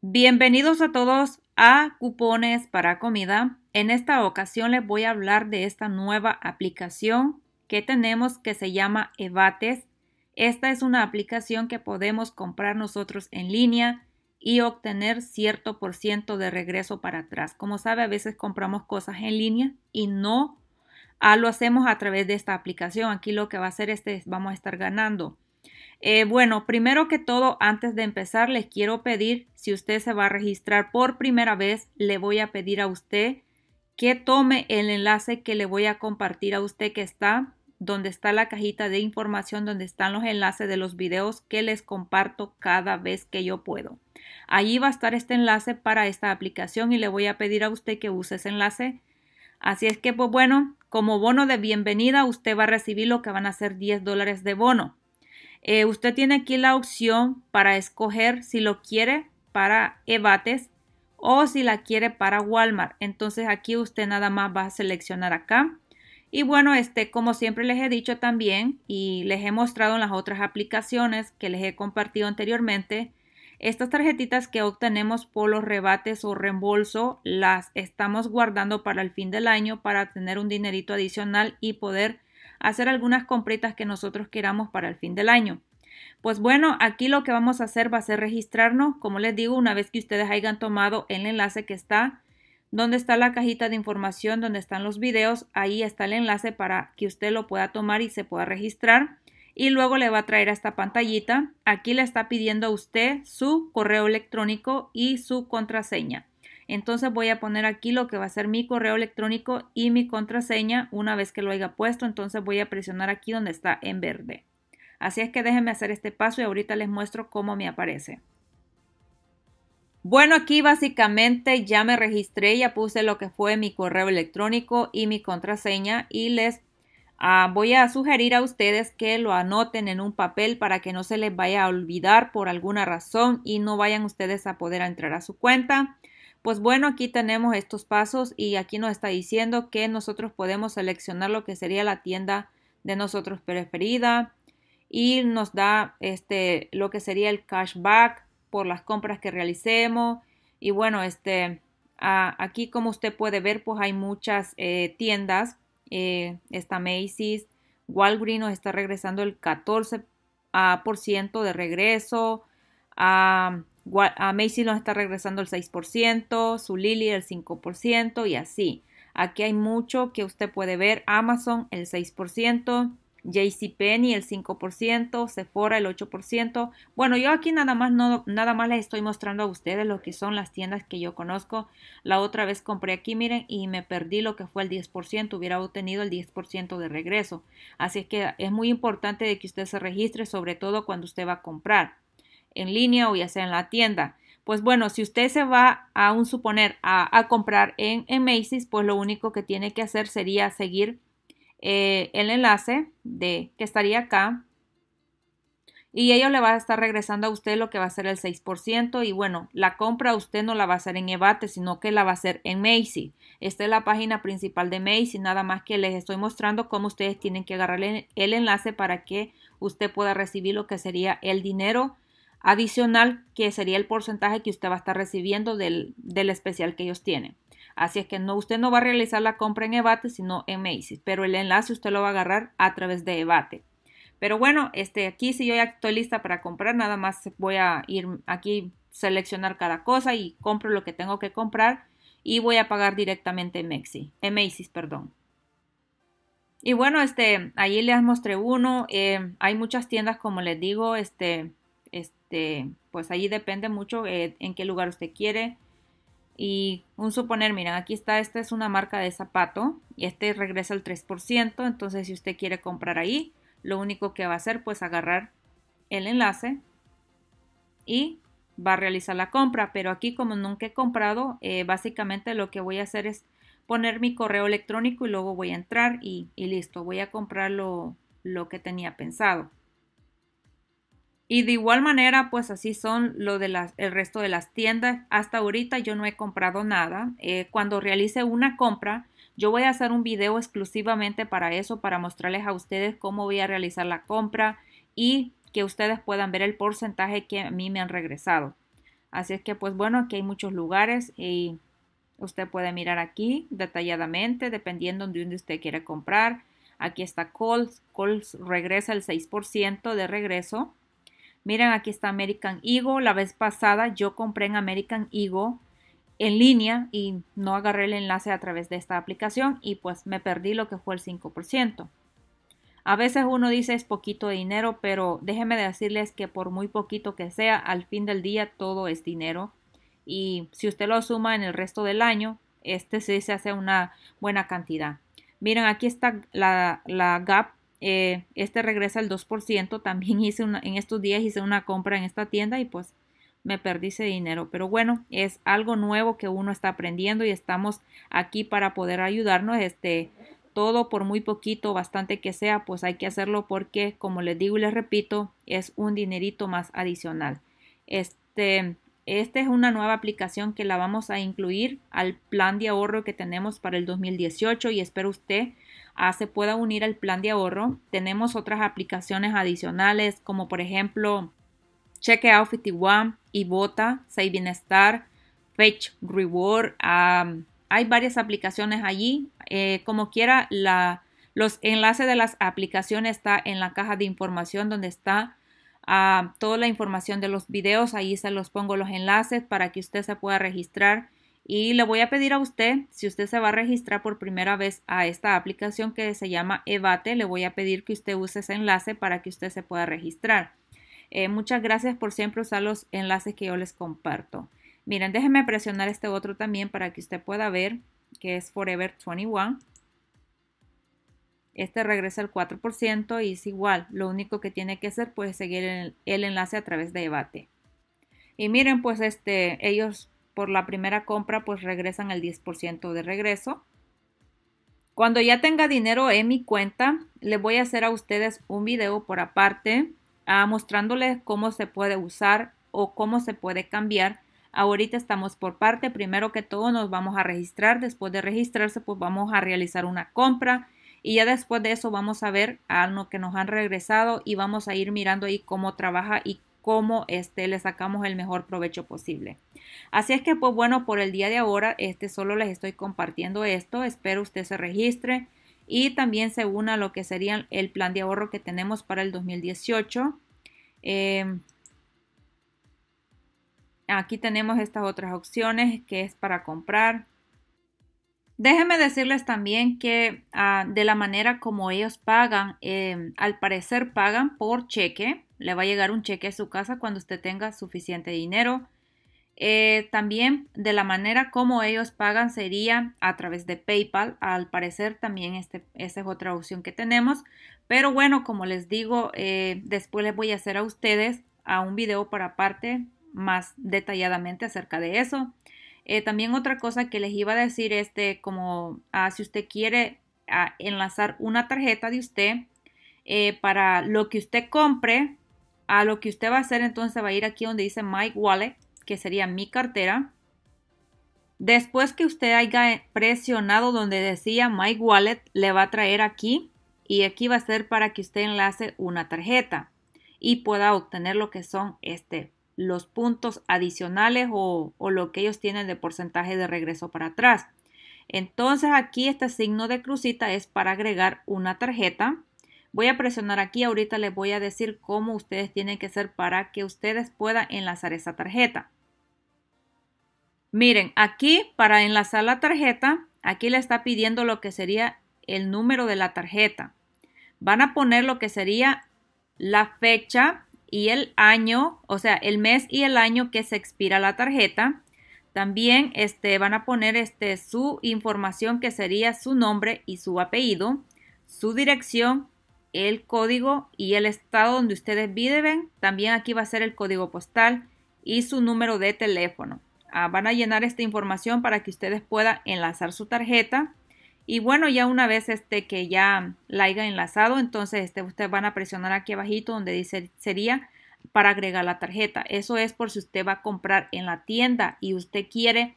Bienvenidos a todos a Cupones para Comida. En esta ocasión les voy a hablar de esta nueva aplicación que tenemos que se llama Evates. Esta es una aplicación que podemos comprar nosotros en línea y obtener cierto por ciento de regreso para atrás. Como sabe, a veces compramos cosas en línea y no ah, lo hacemos a través de esta aplicación. Aquí lo que va a hacer es vamos a estar ganando eh, bueno, primero que todo, antes de empezar, les quiero pedir, si usted se va a registrar por primera vez, le voy a pedir a usted que tome el enlace que le voy a compartir a usted que está donde está la cajita de información, donde están los enlaces de los videos que les comparto cada vez que yo puedo. Allí va a estar este enlace para esta aplicación y le voy a pedir a usted que use ese enlace. Así es que, pues bueno, como bono de bienvenida, usted va a recibir lo que van a ser 10 dólares de bono. Eh, usted tiene aquí la opción para escoger si lo quiere para Ebates o si la quiere para Walmart. Entonces aquí usted nada más va a seleccionar acá. Y bueno, este, como siempre les he dicho también y les he mostrado en las otras aplicaciones que les he compartido anteriormente, estas tarjetitas que obtenemos por los rebates o reembolso las estamos guardando para el fin del año para tener un dinerito adicional y poder hacer algunas completas que nosotros queramos para el fin del año. Pues bueno, aquí lo que vamos a hacer va a ser registrarnos, como les digo, una vez que ustedes hayan tomado el enlace que está donde está la cajita de información, donde están los videos, ahí está el enlace para que usted lo pueda tomar y se pueda registrar. Y luego le va a traer a esta pantallita. Aquí le está pidiendo a usted su correo electrónico y su contraseña. Entonces voy a poner aquí lo que va a ser mi correo electrónico y mi contraseña. Una vez que lo haya puesto, entonces voy a presionar aquí donde está en verde. Así es que déjenme hacer este paso y ahorita les muestro cómo me aparece. Bueno, aquí básicamente ya me registré, ya puse lo que fue mi correo electrónico y mi contraseña y les ah, voy a sugerir a ustedes que lo anoten en un papel para que no se les vaya a olvidar por alguna razón y no vayan ustedes a poder entrar a su cuenta. Pues bueno, aquí tenemos estos pasos y aquí nos está diciendo que nosotros podemos seleccionar lo que sería la tienda de nosotros preferida y nos da este lo que sería el cashback por las compras que realicemos y bueno este aquí como usted puede ver pues hay muchas eh, tiendas eh, está Macy's Walgreens nos está regresando el 14% ah, ciento de regreso a ah, a Macy nos está regresando el 6%, su Lily el 5% y así. Aquí hay mucho que usted puede ver. Amazon el 6%, JCPenney el 5%, Sephora el 8%. Bueno, yo aquí nada más, no, nada más les estoy mostrando a ustedes lo que son las tiendas que yo conozco. La otra vez compré aquí, miren, y me perdí lo que fue el 10%. Hubiera obtenido el 10% de regreso. Así es que es muy importante de que usted se registre, sobre todo cuando usted va a comprar en línea o ya sea en la tienda. Pues bueno, si usted se va a un suponer a, comprar en, Macy's, pues lo único que tiene que hacer sería seguir eh, el enlace de que estaría acá. Y ello le va a estar regresando a usted lo que va a ser el 6%. Y bueno, la compra usted no la va a hacer en Evate, sino que la va a hacer en Macy. Esta es la página principal de Macy Nada más que les estoy mostrando cómo ustedes tienen que agarrar el enlace para que usted pueda recibir lo que sería el dinero adicional que sería el porcentaje que usted va a estar recibiendo del, del especial que ellos tienen. Así es que no, usted no va a realizar la compra en Evate, sino en Macy's, pero el enlace usted lo va a agarrar a través de Evate. Pero bueno, este, aquí si yo ya estoy lista para comprar, nada más voy a ir aquí, seleccionar cada cosa y compro lo que tengo que comprar y voy a pagar directamente en, en Macy's. Perdón. Y bueno, este, allí les mostré uno. Eh, hay muchas tiendas, como les digo, este, este, pues ahí depende mucho eh, en qué lugar usted quiere. Y un suponer, miren, aquí está, esta es una marca de zapato y este regresa al 3%, entonces si usted quiere comprar ahí, lo único que va a hacer pues agarrar el enlace y va a realizar la compra, pero aquí como nunca he comprado, eh, básicamente lo que voy a hacer es poner mi correo electrónico y luego voy a entrar y, listo, voy a comprar lo que tenía pensado. Y de igual manera, pues así son lo de el resto de las tiendas. Hasta ahorita yo no he comprado nada. Eh, cuando realice una compra, yo voy a hacer un video exclusivamente para eso, para mostrarles a ustedes cómo voy a realizar la compra y que ustedes puedan ver el porcentaje que a mí me han regresado. Así es que, pues bueno, aquí hay muchos lugares y usted puede mirar aquí detalladamente, dependiendo de dónde usted quiera comprar. Aquí está Kohl's. Kohl's regresa el 6% de regreso. Miren, aquí está American Eagle. La vez pasada yo compré en American Eagle en línea y no agarré el enlace a través de esta aplicación y pues me perdí lo que fue el 5%. A veces uno dice es poquito de dinero, pero déjenme decirles que por muy poquito que sea, al fin del día todo es dinero. Y si usted lo suma en el resto del año, este sí se hace una buena cantidad. Miren, aquí está la Gap eh, este regresa al 2%. También hice una, en estos días hice una compra en esta tienda y pues me perdí ese dinero. Pero bueno, es algo nuevo que uno está aprendiendo y estamos aquí para poder ayudarnos. Este, todo por muy poquito, bastante que sea, pues hay que hacerlo porque, como les digo y les repito, es un dinerito más adicional. Este, esta es una nueva aplicación que la vamos a incluir al plan de ahorro que tenemos para el 2018 y espero usted ah, se pueda unir al plan de ahorro. Tenemos otras aplicaciones adicionales como por ejemplo Checkout Out 51, Ibota, Save Bienestar, Fetch Reward. hay varias aplicaciones allí. Eh, como quiera, los enlaces de las aplicaciones está en la caja de información donde está a toda la información de los videos. Ahí se los pongo los enlaces para que usted se pueda registrar. Y le voy a pedir a usted, si usted se va a registrar por primera vez a esta aplicación que se llama Evate, le voy a pedir que usted use ese enlace para que usted se pueda registrar. Eh, muchas gracias por siempre usar los enlaces que yo les comparto. Miren, déjenme presionar este otro también para que usted pueda ver que es Forever 21. Este regresa el 4% y es igual. Lo único que tiene que hacer pues, seguir el, enlace a través de debate. Y miren, pues este, ellos por la primera compra pues regresan el 10% de regreso. Cuando ya tenga dinero en mi cuenta, le voy a hacer a ustedes un video por aparte ah, mostrándoles cómo se puede usar o cómo se puede cambiar. Ahorita estamos por parte. Primero que todo nos vamos a registrar. Después de registrarse pues vamos a realizar una compra y ya después de eso vamos a ver a lo que nos han regresado y vamos a ir mirando ahí cómo trabaja y cómo este, le sacamos el mejor provecho posible. Así es que pues bueno, por el día de ahora este, solo les estoy compartiendo esto. Espero usted se registre y también se una lo que sería el plan de ahorro que tenemos para el 2018. Em, aquí tenemos estas otras opciones que es para comprar, Déjenme decirles también que ah, de la manera como ellos pagan, em, al parecer pagan por cheque. Le va a llegar un cheque a su casa cuando usted tenga suficiente dinero. Eh, también de la manera como ellos pagan sería a través de PayPal. Al parecer también este, esa es otra opción que tenemos. Pero bueno, como les digo, eh, después les voy a hacer a ustedes a un video para parte más detalladamente acerca de eso. Eh, también otra cosa que les iba a decir, este, como ah, si usted quiere ah, enlazar una tarjeta de usted eh, para lo que usted compre, a lo que usted va a hacer, entonces va a ir aquí donde dice My Wallet, que sería mi cartera. Después que usted haya presionado donde decía My Wallet, le va a traer aquí y aquí va a ser para que usted enlace una tarjeta y pueda obtener lo que son este los puntos adicionales o, lo que ellos tienen de porcentaje de regreso para atrás. Entonces aquí este signo de crucita es para agregar una tarjeta. Voy a presionar aquí, ahorita les voy a decir cómo ustedes tienen que hacer para que ustedes puedan enlazar esa tarjeta. Miren, aquí para enlazar la tarjeta, aquí le está pidiendo lo que sería el número de la tarjeta. Van a poner lo que sería la fecha y el año, o sea, el mes y el año que se expira la tarjeta. También este, van a poner este, su información que sería su nombre y su apellido, su dirección, el código y el estado donde ustedes viven. También aquí va a ser el código postal y su número de teléfono. Ah, van a llenar esta información para que ustedes puedan enlazar su tarjeta y bueno, ya una vez este que ya la haya enlazado, entonces este, ustedes van a presionar aquí abajito donde dice sería para agregar la tarjeta. Eso es por si usted va a comprar en la tienda y usted quiere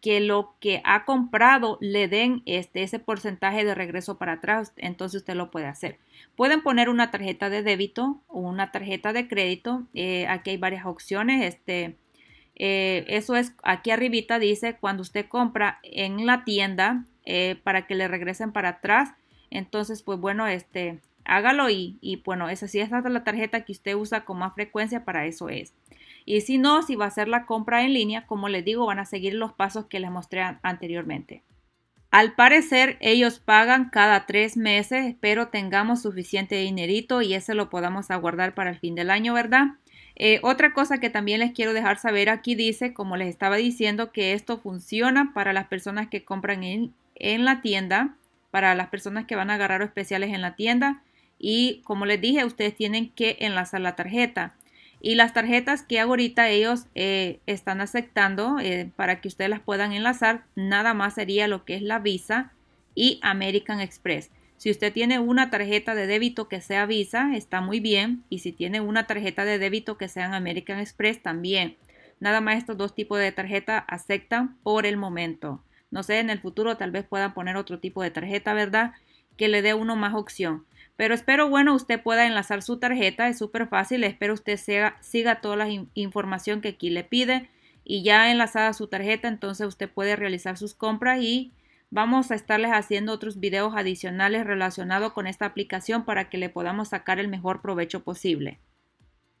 que lo que ha comprado le den este, ese porcentaje de regreso para atrás, entonces usted lo puede hacer. Pueden poner una tarjeta de débito o una tarjeta de crédito. Eh, aquí hay varias opciones. Este, eh, eso es, aquí arribita dice, cuando usted compra en la tienda, eh, para que le regresen para atrás. Entonces, pues bueno, este, hágalo y, bueno, esa sí es la tarjeta que usted usa con más frecuencia, para eso es. Y si no, si va a hacer la compra en línea, como les digo, van a seguir los pasos que les mostré anteriormente. Al parecer ellos pagan cada tres meses, pero tengamos suficiente dinerito y ese lo podamos aguardar para el fin del año, ¿verdad? Eh, otra cosa que también les quiero dejar saber aquí dice, como les estaba diciendo, que esto funciona para las personas que compran en, en la tienda para las personas que van a agarrar especiales en la tienda. Y como les dije, ustedes tienen que enlazar la tarjeta. Y las tarjetas que ahorita ellos eh, están aceptando eh, para que ustedes las puedan enlazar, nada más sería lo que es la Visa y American Express. Si usted tiene una tarjeta de débito que sea Visa, está muy bien. Y si tiene una tarjeta de débito que sea American Express, también. Nada más estos dos tipos de tarjeta aceptan por el momento. No sé, en el futuro tal vez puedan poner otro tipo de tarjeta, ¿verdad? Que le dé uno más opción. Pero espero, bueno, usted pueda enlazar su tarjeta, es súper fácil, espero usted siga toda la información que aquí le pide y ya enlazada su tarjeta, entonces usted puede realizar sus compras y vamos a estarles haciendo otros videos adicionales relacionados con esta aplicación para que le podamos sacar el mejor provecho posible.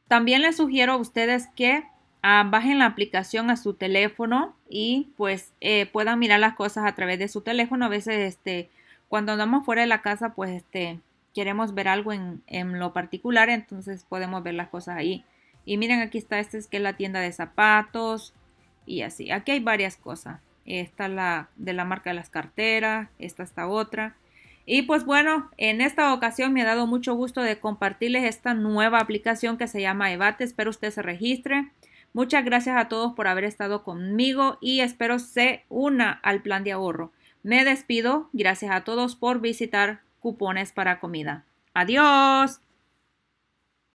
También les sugiero a ustedes que Ah, bajen la aplicación a su teléfono y pues eh, puedan mirar las cosas a través de su teléfono. A veces este, cuando andamos fuera de la casa pues este, queremos ver algo en, lo particular, entonces podemos ver las cosas ahí. Y miren, aquí está, esta es que la tienda de zapatos y así. Aquí hay varias cosas. Esta la de la marca de las carteras, esta esta otra. Y pues bueno, en esta ocasión me ha dado mucho gusto de compartirles esta nueva aplicación que se llama Evate. Espero usted se registre. Muchas gracias a todos por haber estado conmigo y espero se una al plan de ahorro. Me despido, gracias a todos por visitar cupones para comida. Adiós.